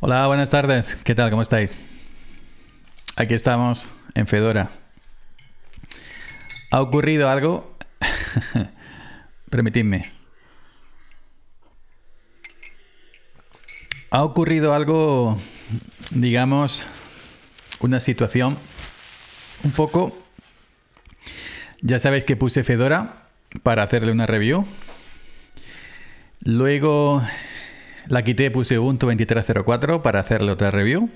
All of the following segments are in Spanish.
Hola, buenas tardes. ¿Qué tal? ¿Cómo estáis? Aquí estamos en Fedora. ¿Ha ocurrido algo? Permitidme. ¿Ha ocurrido algo, digamos, una situación un poco... Ya sabéis que puse Fedora para hacerle una review. Luego la quité, puse Ubuntu 23.04 para hacerle otra review.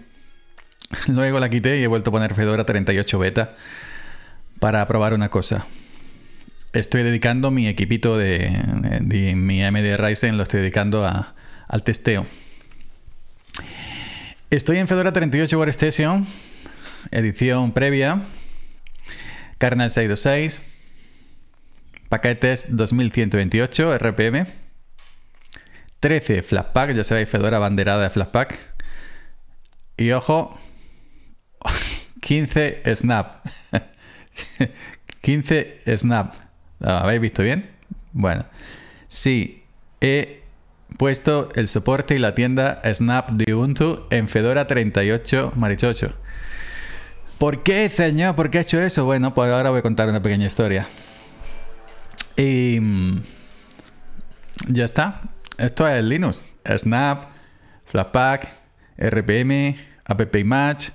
Luego la quité y he vuelto a poner Fedora 38 beta para probar una cosa. Estoy dedicando mi equipito de, mi AMD Ryzen, lo estoy dedicando al testeo. Estoy en Fedora 38 Workstation, edición previa, kernel 626, paquetes 2128 RPM. 13 FLASHPACK, ya sabéis, Fedora banderada de FLASHPACK Y ojo, 15 Snap. 15 Snap. ¿Lo habéis visto bien? Bueno, sí, he puesto el soporte y la tienda Snap de Ubuntu en Fedora 38 Marichocho. ¿Por qué, señor? ¿Por qué he hecho eso? Bueno, pues ahora voy a contar una pequeña historia. Y mm, ya está. Esto es Linux. Snap, Flatpak, RPM, AppImage,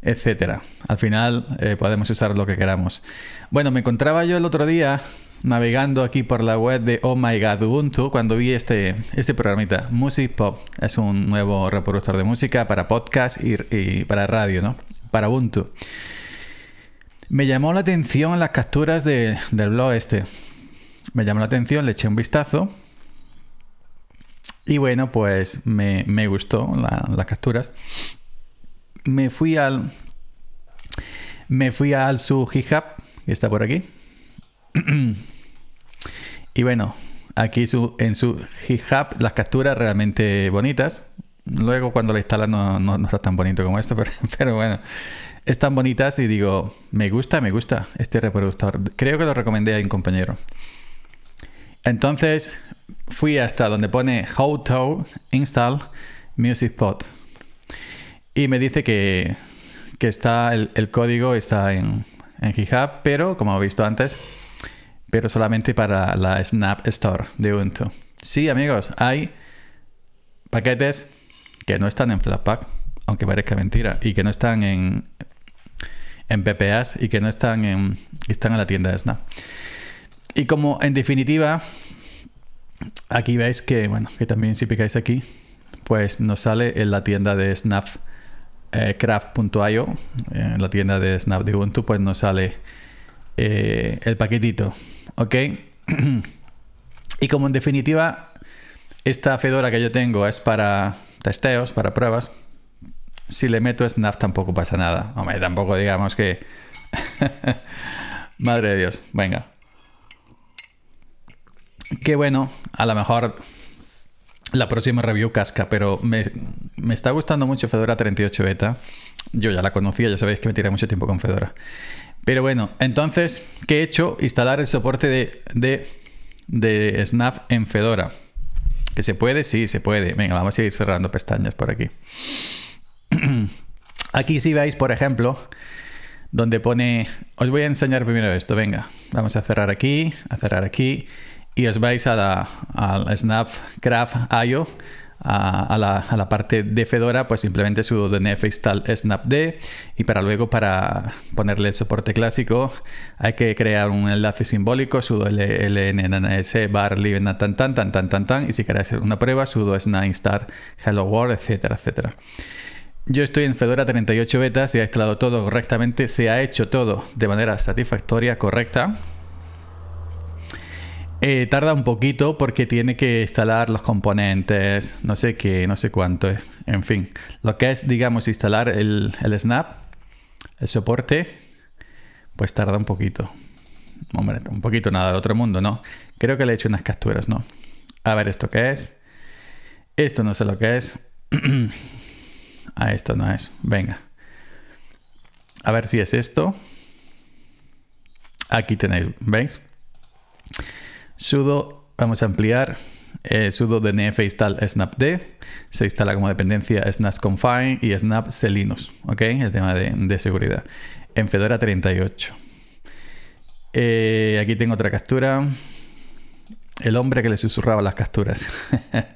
etc. Al final eh, podemos usar lo que queramos. Bueno, me encontraba yo el otro día navegando aquí por la web de Oh My God Ubuntu cuando vi este, este programita, Music Pop. Es un nuevo reproductor de música para podcast y, para radio, ¿no? Para Ubuntu. Me llamó la atención las capturas del blog este. Me llamó la atención, le eché un vistazo y bueno, pues me, gustó las capturas. Me fui al. Me fui al su GitHub, que está por aquí. y bueno, aquí su, en su GitHub las capturas realmente bonitas. Luego cuando la instalas no, no, está tan bonito como esto, pero, pero bueno, están bonitas y digo, me gusta, me gusta este reproductor. Creo que lo recomendé a un compañero. Entonces fui hasta donde pone how to install music pod y me dice que, está el, código está en, en GitHub, pero como he visto antes, pero solamente para la Snap Store de Ubuntu. Sí, amigos, hay paquetes que no están en Flatpak, aunque parezca mentira, y que no están en, en PPAs y que no están en están en la tienda de Snap. Y como en definitiva, aquí veis que, bueno, que también si picáis aquí, pues nos sale en la tienda de snapcraft.io, eh, en la tienda de Snap de Ubuntu, pues nos sale eh, el paquetito, ¿ok? y como en definitiva, esta Fedora que yo tengo es para testeos, para pruebas, si le meto Snap tampoco pasa nada. Hombre, tampoco digamos que... Madre de Dios, venga. Que bueno, a lo mejor la próxima review casca, pero me, está gustando mucho Fedora 38 Beta. Yo ya la conocía, ya sabéis que me tiré mucho tiempo con Fedora. Pero bueno, entonces, ¿qué he hecho? Instalar el soporte de, Snap en Fedora. ¿Que se puede? Sí, se puede. Venga, vamos a ir cerrando pestañas por aquí. Aquí si sí veis, por ejemplo, donde pone... Os voy a enseñar primero esto, venga. Vamos a cerrar aquí, a cerrar aquí y os vais a la, a IO, a, la, parte de Fedora, pues simplemente sudo dnf install snapd y para luego para ponerle el soporte clásico hay que crear un enlace simbólico, sudo lnns bar live tan tan tan tan tan tan y si queréis hacer una prueba sudo snap install hello world, etcétera, etcétera. Yo estoy en Fedora 38 beta, y ha instalado todo correctamente, se ha hecho todo de manera satisfactoria, correcta. Eh, tarda un poquito porque tiene que instalar los componentes, no sé qué, no sé cuánto. es eh. En fin, lo que es, digamos, instalar el, snap, el soporte, pues tarda un poquito. Hombre, un poquito nada de otro mundo, ¿no? Creo que le he hecho unas capturas, ¿no? A ver, ¿esto qué es? Esto no sé lo que es. ah, esto no es. Venga. A ver si es esto. Aquí tenéis, ¿veis? sudo, vamos a ampliar, eh, sudo dnf install snapd, se instala como dependencia snap-confine y snap ¿ok? El tema de, seguridad. En Fedora 38. Eh, aquí tengo otra captura. El hombre que le susurraba las capturas.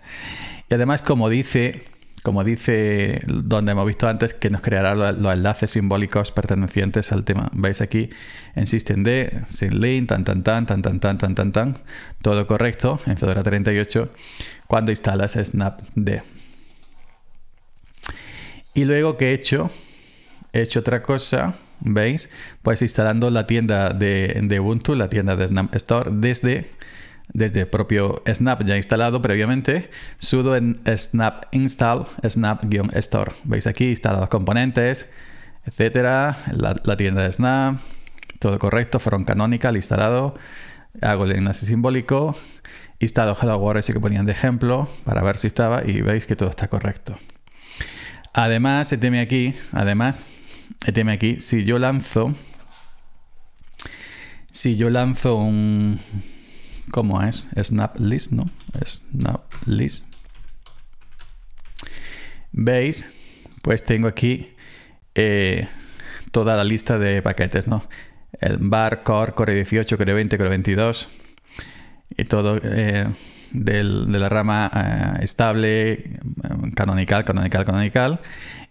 y además, como dice como dice donde hemos visto antes, que nos creará los enlaces simbólicos pertenecientes al tema. Veis aquí en systemd, link tan tan tan, tan tan tan, tan tan tan, todo correcto en Fedora 38 cuando instalas snapd. Y luego que he hecho, he hecho otra cosa, ¿veis? Pues instalando la tienda de, de Ubuntu, la tienda de Snap Store desde desde el propio Snap ya instalado previamente, sudo en snap install snap-store. Veis aquí instalados los componentes, etcétera, la, tienda de Snap, todo correcto, fueron canonical instalado, hago el enlace simbólico, instalado hello world ese que ponían de ejemplo para ver si estaba y veis que todo está correcto. Además, teme aquí, además, teme aquí, si yo lanzo si yo lanzo un, como es snap list, ¿no? Snap list. Veis, pues tengo aquí eh, toda la lista de paquetes, ¿no? El bar, core, core 18, core 20, core 22 y todo eh, de la rama eh, estable, canonical, canonical, canonical.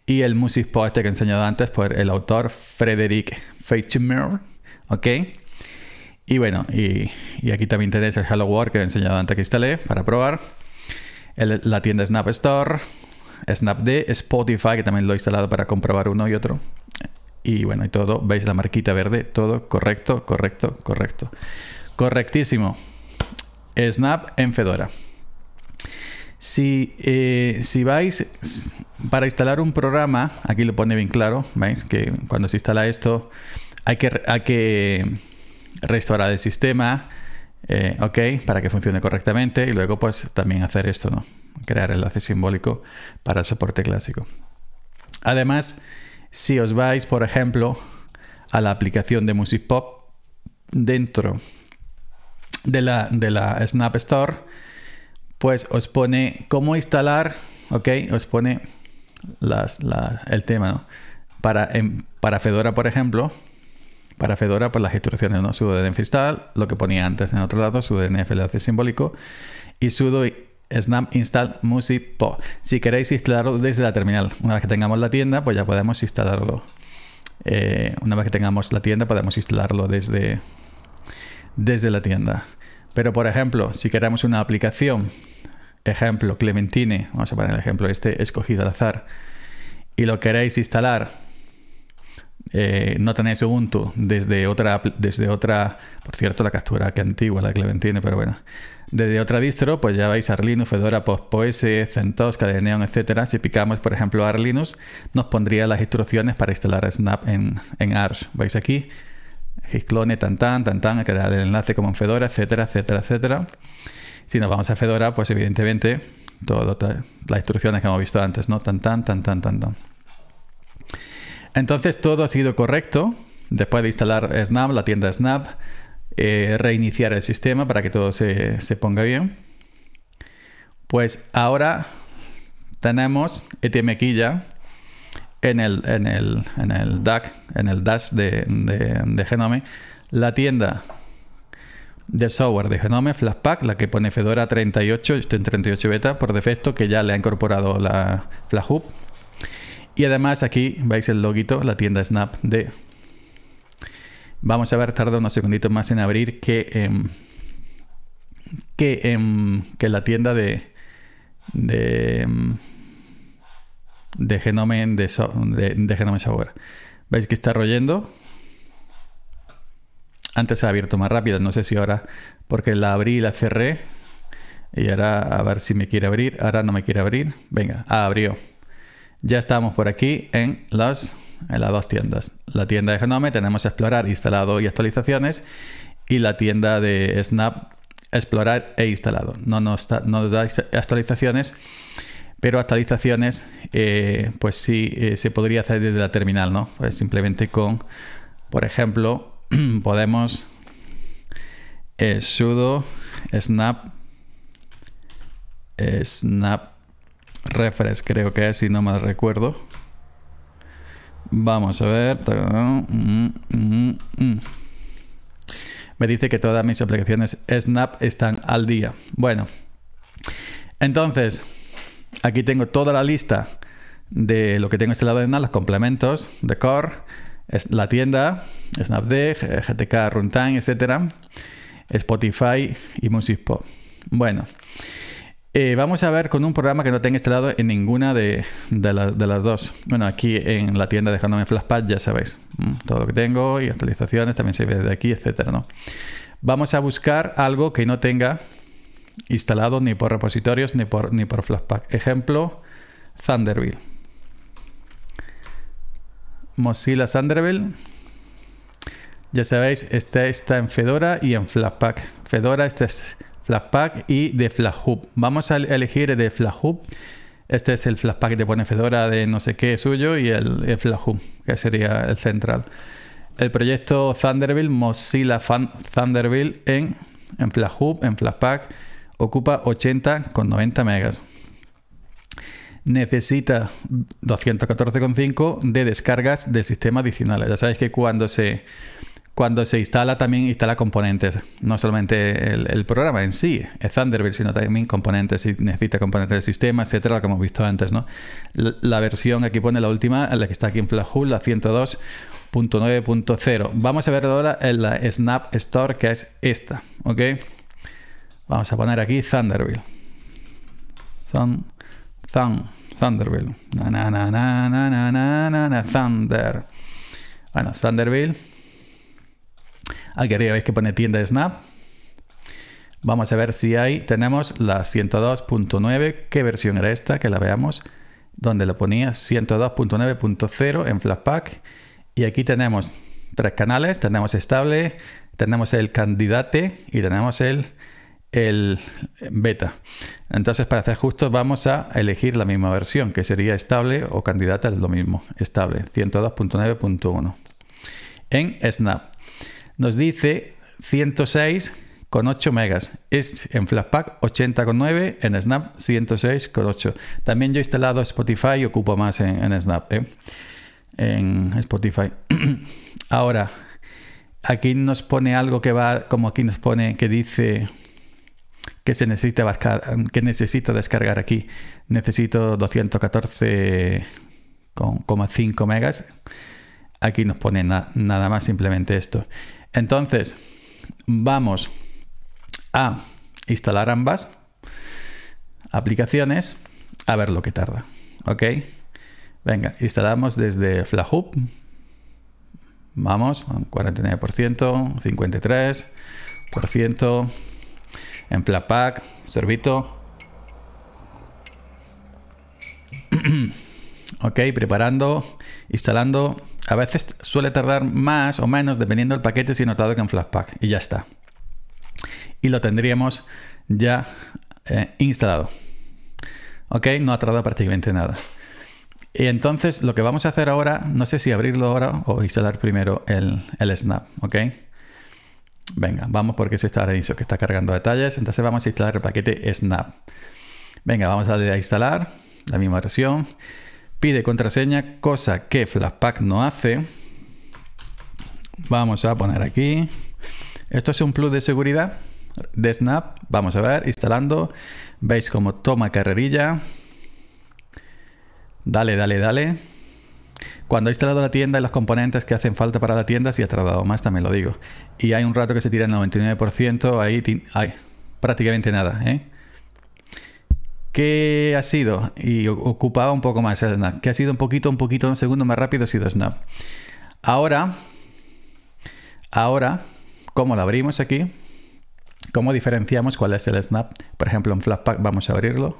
Y el music post este que he enseñado antes por el autor Frederick Feitmer, ¿ok? Y bueno, y, aquí también tenéis el Hello World que he enseñado antes que instalé para probar. la tienda Snap Store, SnapD, Spotify, que también lo he instalado para comprobar uno y otro. Y bueno, y todo, veis la marquita verde, todo correcto, correcto, correcto. Correctísimo. Snap en Fedora. Si, eh, vais para instalar un programa, aquí lo pone bien claro, veis que cuando se instala esto hay que, hay que restaurar el sistema, eh, para que funcione correctamente y luego pues también hacer esto, ¿no? Crear enlace simbólico para el soporte clásico. Además, si os vais, por ejemplo, a la aplicación de Music Pop dentro de la, de la Snap Store, pues os pone cómo instalar, ok, os pone el tema, para Fedora, por ejemplo, para Fedora, pues las instrucciones, ¿no? sudo install, lo que ponía antes en otro lado, sudo hace simbólico y sudo snap install music Si queréis instalarlo desde la terminal, una vez que tengamos la tienda, pues ya podemos instalarlo. Eh, una vez que tengamos la tienda, podemos instalarlo desde, desde la tienda. Pero, por ejemplo, si queremos una aplicación, ejemplo, Clementine, vamos a poner el ejemplo este escogido al azar, y lo queréis instalar eh, no tenéis Ubuntu desde otra, desde otra, por cierto, la captura que antigua, la le Clementine, pero bueno, desde otra distro, pues ya vais a Arlinux, Fedora, Poes, CentOS, Cadeneon, etcétera. Si picamos, por ejemplo, Arlinux, nos pondría las instrucciones para instalar Snap en, en Arch. veis aquí, Gisclone, tan tan, tan tan, crear el enlace como en Fedora, etcétera, etcétera, etcétera. Si nos vamos a Fedora, pues evidentemente, todas las instrucciones que hemos visto antes, ¿no? Tan tan, tan tan, tan tan. Entonces todo ha sido correcto. Después de instalar Snap, la tienda Snap, eh, reiniciar el sistema para que todo se, ponga bien. Pues ahora tenemos ETMquilla en el, en el, DAC, en el DAS de, Genome, la tienda del software de Genome, Flashpack, la que pone Fedora 38, estoy en 38 beta por defecto, que ya le ha incorporado la FlashHub y además aquí veis el loguito, la tienda Snap de... Vamos a ver, tarda unos segunditos más en abrir que, em, em, que, la tienda de... de em, de Genome, de, de, ¿Veis que está royendo? Antes se ha abierto más rápido, no sé si ahora, porque la abrí y la cerré. Y ahora a ver si me quiere abrir. Ahora no me quiere abrir. Venga, ah, abrió ya estamos por aquí en las, las dos tiendas. La tienda de Genome tenemos explorar, instalado y actualizaciones. Y la tienda de Snap, explorar e instalado. No nos, da actualizaciones, pero actualizaciones, eh, pues sí eh, se podría hacer desde la terminal, ¿no? Pues simplemente con, por ejemplo, podemos eh, sudo snap snap Refresh creo que es, si no mal recuerdo. Vamos a ver. Mm, mm, mm. Me dice que todas mis aplicaciones Snap están al día. Bueno, entonces, aquí tengo toda la lista de lo que tengo instalado en los complementos de Core, la tienda, SnapD, eh, GTK Runtime, etc. Spotify y Pop. Bueno. Eh, vamos a ver con un programa que no tenga instalado este en ninguna de, las dos. Bueno, aquí en la tienda dejándome Flashpad, ya sabéis, mm, todo lo que tengo y actualizaciones también se ve de aquí, etcétera, ¿no? Vamos a buscar algo que no tenga instalado ni por repositorios ni por, ni por Ejemplo, Thunderbird. Mozilla Thunderbird. Ya sabéis, este está en Fedora y en pack. Fedora, este es Flashpack y de hub Vamos a elegir de hub Este es el pack de pone Fedora de no sé qué suyo y el, el que sería el central. El proyecto Thunderville, Mozilla Fan en, en en Flashpack ocupa 80 con 90 megas. Necesita 214,5 de descargas del sistema adicionales. Ya sabéis que cuando se cuando se instala también instala componentes, no solamente el, programa en sí, es Thunderbird, sino también componentes, si necesita componentes del sistema, etcétera, como hemos visto antes, ¿no? La, versión aquí pone la última, la que está aquí en FlatHub, la 102.9.0. Vamos a ver ahora en la Snap Store, que es esta, ¿ok? Vamos a poner aquí Thunderbird. Thun, Thunderbird. na, na, na, na, na, na, Thunder. Bueno, Thunderbird Aquí arriba veis que pone tienda de Snap. Vamos a ver si hay. tenemos la 102.9. ¿Qué versión era esta? Que la veamos. Donde lo ponía 102.9.0 en Flashpack. Y aquí tenemos tres canales. Tenemos estable, tenemos el candidate y tenemos el, el beta. Entonces, para hacer justo vamos a elegir la misma versión, que sería estable o candidata, es lo mismo. Estable, 102.9.1. En Snap. Nos dice 106,8 megas. Es en con 80,9, en Snap 106,8. También yo he instalado Spotify y ocupo más en, Snap, ¿eh? en Spotify. Ahora, aquí nos pone algo que va, como aquí nos pone, que dice que se necesita, que necesita descargar aquí. Necesito 214,5 megas. Aquí nos pone nada más simplemente esto. Entonces, vamos a instalar ambas aplicaciones a ver lo que tarda. ¿Ok? Venga, instalamos desde Flahub. Vamos, 49%, 53%, en Flatpak, Servito. ok, preparando, instalando a veces suele tardar más o menos dependiendo del paquete si he notado que en Flatpak y ya está. Y lo tendríamos ya eh, instalado. Ok, no ha tardado prácticamente nada. Y entonces lo que vamos a hacer ahora, no sé si abrirlo ahora o instalar primero el, snap, ¿ok? Venga, vamos porque se está ahora que está cargando detalles. Entonces vamos a instalar el paquete snap. Venga, vamos a darle a instalar la misma versión pide contraseña, cosa que Flashpack no hace. Vamos a poner aquí. Esto es un plus de seguridad de Snap. Vamos a ver, instalando. Veis cómo toma carrerilla. Dale, dale, dale. Cuando ha instalado la tienda y los componentes que hacen falta para la tienda, si ha tardado más, también lo digo. Y hay un rato que se tira el 99%, ahí, hay prácticamente nada. ¿eh? ¿Qué ha sido? Y ocupaba un poco más el snap. ¿Qué ha sido un poquito, un poquito, un segundo más rápido ha sido snap? Ahora, ahora, ¿cómo lo abrimos aquí? ¿Cómo diferenciamos cuál es el snap? Por ejemplo, en Flashpack vamos a abrirlo.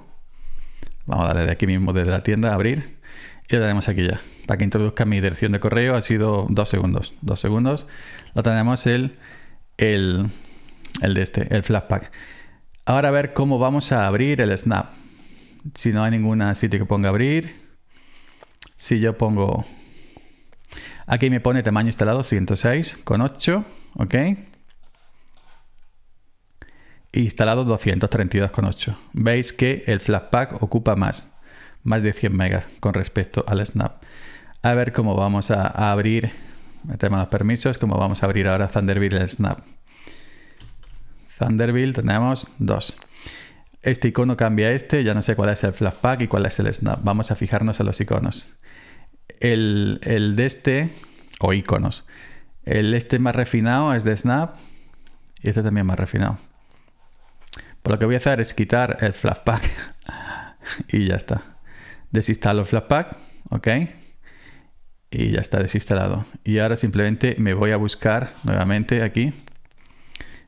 Vamos a darle de aquí mismo, desde la tienda, abrir. Y lo tenemos aquí ya. Para que introduzca mi dirección de correo ha sido dos segundos. Dos segundos. Lo tenemos el, el, de este, el Flashpack. Ahora a ver cómo vamos a abrir el snap. Si no hay ningún sitio que ponga abrir. Si yo pongo... Aquí me pone tamaño instalado 106.8, ¿ok? Instalado 232.8. Veis que el pack ocupa más, más de 100 megas con respecto al Snap. A ver cómo vamos a, abrir, metemos los permisos, cómo vamos a abrir ahora Thunderbird el Snap. Thunderbird tenemos 2 este icono cambia a este, ya no sé cuál es el pack y cuál es el snap. Vamos a fijarnos en los iconos. El, de este, o iconos, el este más refinado es de snap y este también más refinado. Por pues lo que voy a hacer es quitar el pack. y ya está. Desinstalo el flashback, ok. Y ya está desinstalado. Y ahora simplemente me voy a buscar nuevamente aquí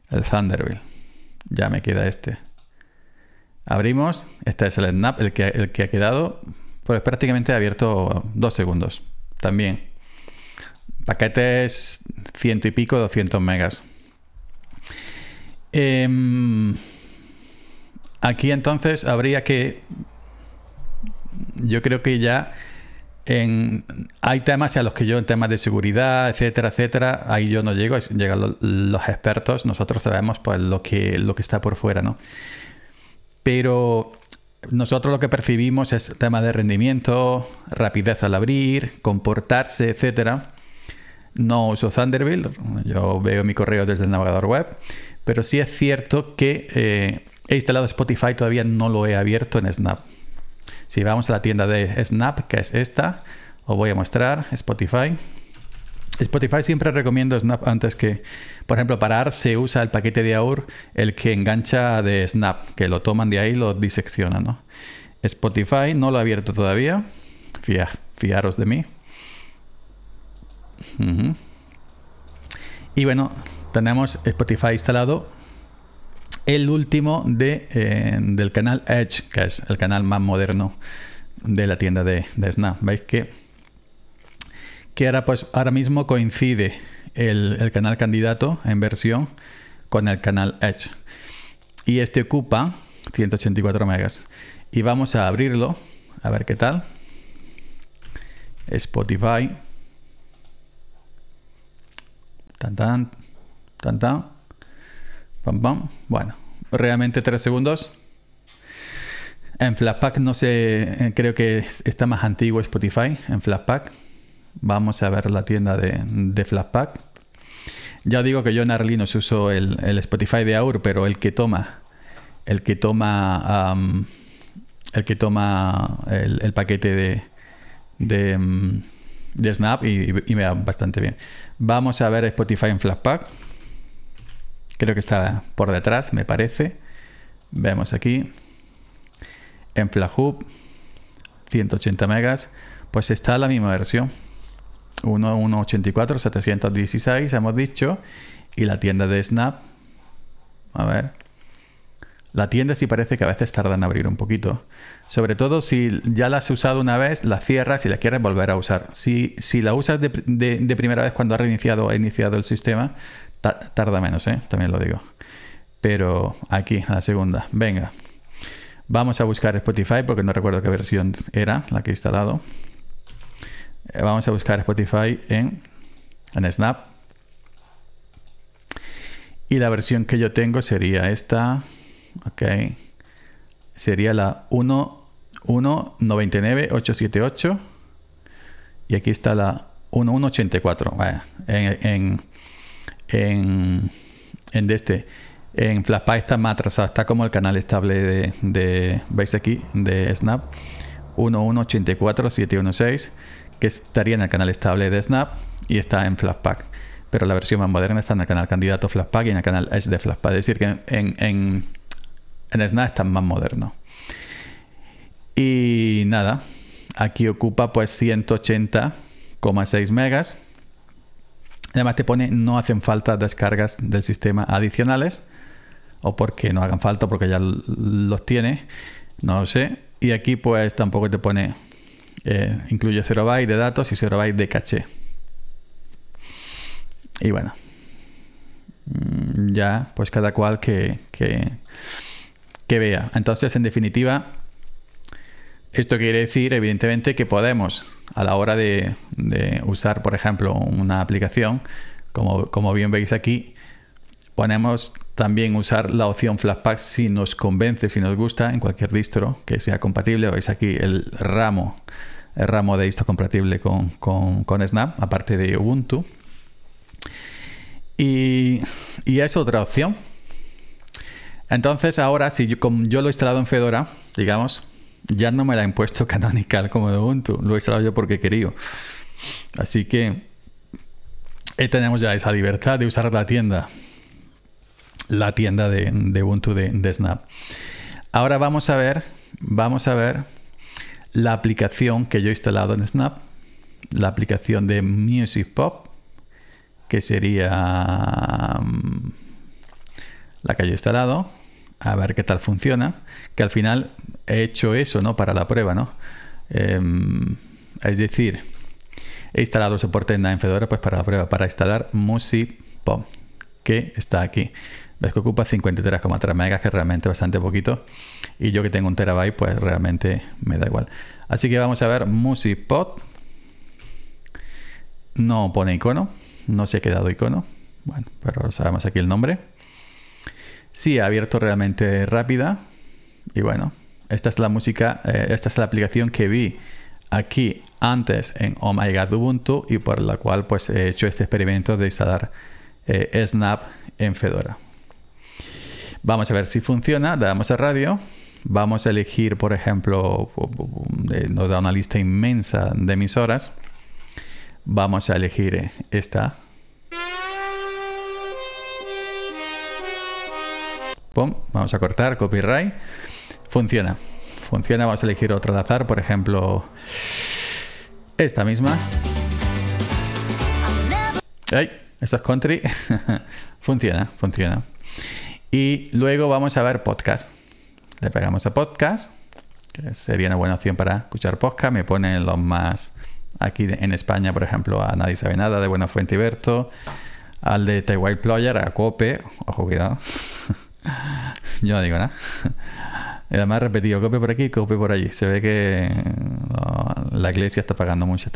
el Thunderbird. Ya me queda este. Abrimos. Este es el snap, el que, el que ha quedado. Pues prácticamente abierto dos segundos. También. Paquetes ciento y pico, 200 megas. Em, aquí entonces habría que. Yo creo que ya. hay temas a los que yo en temas de seguridad, etcétera, etcétera, ahí yo no llego, llegan los, expertos, nosotros sabemos pues lo que, lo que está por fuera, ¿no? Pero nosotros lo que percibimos es tema de rendimiento, rapidez al abrir, comportarse, etc. No uso Thunderbird, yo veo mi correo desde el navegador web, pero sí es cierto que eh, he instalado Spotify, todavía no lo he abierto en Snap. Si vamos a la tienda de Snap, que es esta, os voy a mostrar Spotify. Spotify siempre recomiendo Snap antes que por ejemplo, para AR se usa el paquete de AUR, el que engancha de Snap, que lo toman de ahí y lo diseccionan. Spotify no lo ha abierto todavía. fiaros de mí. Y bueno, tenemos Spotify instalado. El último de, eh, del canal Edge, que es el canal más moderno de la tienda de, Snap. ¿Veis que, que ahora, pues, ahora mismo coincide el, canal candidato en versión con el canal Edge. Y este ocupa 184 megas. Y vamos a abrirlo, a ver qué tal. Spotify. Tan tan, tan tan. Pam pam. Bueno, realmente tres segundos. En Flashpack no sé, eh, creo que está más antiguo Spotify en Flashpack. Vamos a ver la tienda de, de ya digo que yo en Arlinos uso el, el Spotify de Aur, pero el que toma, el que toma, el que toma el, paquete de, de, mm, Snap y, me va bastante bien. Vamos a ver Spotify en Flashpack. Creo que está por detrás, me parece. Vemos aquí. En FlashHub, 180 megas. Pues está la misma versión. 184 716 hemos dicho. Y la tienda de Snap. A ver. La tienda sí parece que a veces tarda en abrir un poquito. Sobre todo si ya la has usado una vez, la cierras y la quieres volver a usar. Si, la usas de, primera vez cuando ha reiniciado o ha iniciado el sistema, tarda menos, ¿eh? también lo digo. Pero aquí, la segunda. Venga. Vamos a buscar Spotify porque no recuerdo qué versión era la que he instalado. Eh, vamos a buscar Spotify en, Snap. Y la versión que yo tengo sería esta. Ok. Sería la 1.199.878. Y aquí está la 1.184. En, en, en, en este. En está más Está como el canal estable de, de ¿Veis aquí? De Snap. 1.184.716 que estaría en el canal estable de Snap y está en Flashpack, Pero la versión más moderna está en el canal candidato Flashpack y en el canal Edge de Flashpack. Es decir, que en, en, en Snap están más modernos. Y nada, aquí ocupa pues 180,6 megas. Además te pone no hacen falta descargas del sistema adicionales o porque no hagan falta porque ya los tiene, no lo sé. Y aquí pues tampoco te pone incluye 0 byte de datos y 0 byte de caché. Y bueno, mm, ya pues cada cual que, que, vea. Entonces, en definitiva, esto quiere decir, evidentemente, que podemos, a la hora de, usar, por ejemplo, una aplicación, como, bien veis aquí, podemos también usar la opción flashpack si nos convence, si nos gusta, en cualquier distro que sea compatible. Veis aquí el ramo el ramo de esto compatible con, Snap, aparte de Ubuntu. Y, y, es otra opción. Entonces ahora, si yo, como yo lo he instalado en Fedora, digamos, ya no me la he impuesto canonical como de Ubuntu, lo he instalado yo porque quería. Así que eh, tenemos ya esa libertad de usar la tienda, la tienda de, Ubuntu de, de Snap. Ahora vamos a ver, vamos a ver la aplicación que yo he instalado en Snap, la aplicación de Music Pop, que sería mm, la que yo he instalado, a ver qué tal funciona, que al final he hecho eso, ¿no? Para la prueba, ¿no? Em, es decir, he instalado el soporte en Fedora pues para la prueba, para instalar Music Pop, que está aquí. Ves que ocupa 53,3 megas, que es realmente bastante poquito. Y yo que tengo un terabyte, pues realmente me da igual. Así que vamos a ver MusicPod. No pone icono. No se ha quedado icono. Bueno, pero sabemos aquí el nombre. Sí, ha abierto realmente rápida. Y bueno, esta es la música, eh, esta es la aplicación que vi aquí antes en Omega Ubuntu y por la cual pues he hecho este experimento de instalar eh, Snap en Fedora. Vamos a ver si funciona, damos a radio, vamos a elegir, por ejemplo, nos da una lista inmensa de emisoras, vamos a elegir eh, esta. vamos a cortar, copyright, funciona, funciona, vamos a elegir otra al azar, por ejemplo, esta misma. ¡Ay! Esto es country. funciona, funciona. Y luego vamos a ver podcast. Le pegamos a podcast, que sería una buena opción para escuchar podcast. Me ponen los más. Aquí en España, por ejemplo, a Nadie Sabe Nada, de Buena Fuente y Berto, al de Taiwan Player, a Cope, ojo, cuidado. Yo no digo nada. Y además repetido, cope por aquí, cope por allí. Se ve que la iglesia está pagando mucho.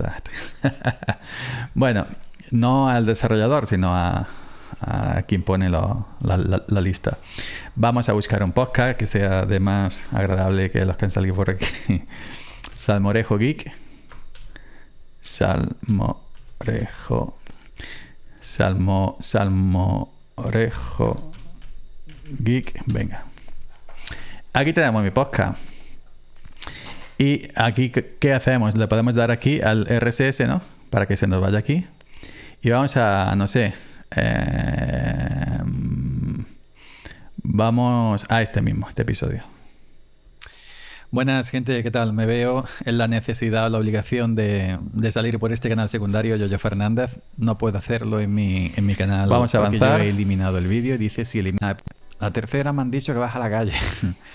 bueno, no al desarrollador, sino a, a quien pone la, lista. Vamos a buscar un podcast que sea de más agradable que los que han salido por aquí. Salmorejo Geek. Salmorejo. Salmo. Salmorejo Geek. Venga. Aquí tenemos mi podcast. Y aquí, ¿qué hacemos? Le podemos dar aquí al RSS, ¿no? Para que se nos vaya aquí. Y vamos a, no sé, eh, vamos a este mismo, este episodio. Buenas, gente, ¿qué tal? Me veo en la necesidad la obligación de, salir por este canal secundario, yo yo Fernández. No puedo hacerlo en mi, en mi canal. Vamos a avanzar. he eliminado el vídeo. Dice si elimina. La tercera me han dicho que vas a la calle.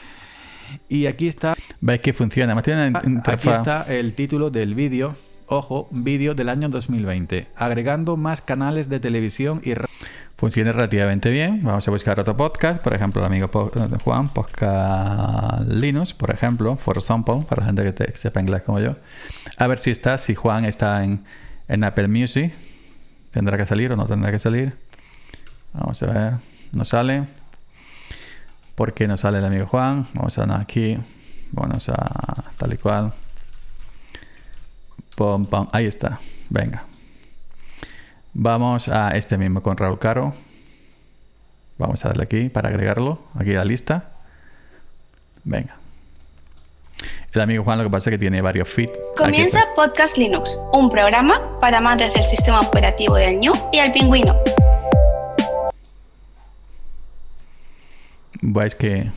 y aquí está. Veis que funciona. Ah, aquí está el título del vídeo ojo, vídeo del año 2020, agregando más canales de televisión y funciona relativamente bien. Vamos a buscar otro podcast, por ejemplo, el amigo eh, Juan, Podcast Linux, por ejemplo, for example, para la gente que, te, sepa inglés como yo. A ver si está, si Juan está en, en Apple Music. ¿Tendrá que salir o no tendrá que salir? Vamos a ver, no sale. ¿Por qué no sale el amigo Juan? Vamos a aquí, vamos a tal y cual. Ahí está. Venga. Vamos a este mismo con Raúl Caro. Vamos a darle aquí para agregarlo. Aquí a la lista. Venga. El amigo Juan lo que pasa es que tiene varios fit. Comienza Podcast Linux, un programa para más desde el sistema operativo del New y el pingüino. Veis que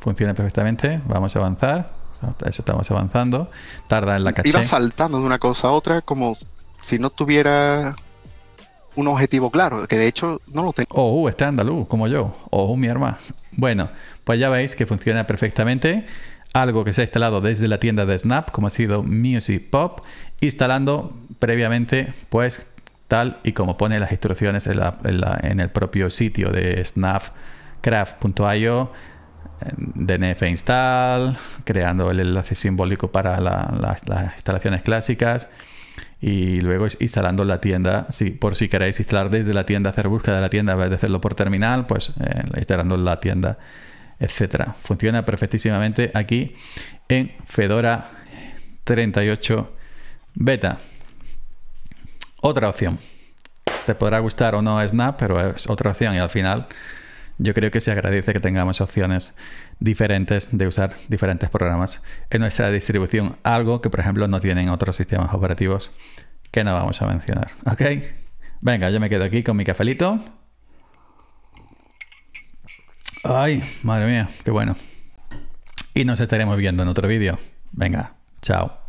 funciona perfectamente. Vamos a avanzar. Eso estamos avanzando. Tarda en la caché. Iba faltando de una cosa a otra como si no tuviera un objetivo claro, que de hecho no lo tengo. Oh, uh, está andaluz, como yo. Oh, mi hermano. Bueno, pues ya veis que funciona perfectamente. Algo que se ha instalado desde la tienda de Snap, como ha sido Music Pop, instalando previamente, pues, tal y como pone las instrucciones en el propio sitio de snapcraft.io DNF install, creando el enlace simbólico para las, instalaciones clásicas y luego instalando la tienda. Si, por si queréis instalar desde la tienda, hacer búsqueda de la tienda en vez de hacerlo por terminal, pues eh, instalando la tienda, etcétera. Funciona perfectísimamente aquí en Fedora 38 Beta. Otra opción. Te podrá gustar o no Snap, pero es otra opción y al final yo creo que se agradece que tengamos opciones diferentes de usar diferentes programas en nuestra distribución, algo que por ejemplo no tienen otros sistemas operativos que no vamos a mencionar. ¿Ok? Venga, yo me quedo aquí con mi cafelito. Ay, madre mía, qué bueno. Y nos estaremos viendo en otro vídeo. Venga, chao.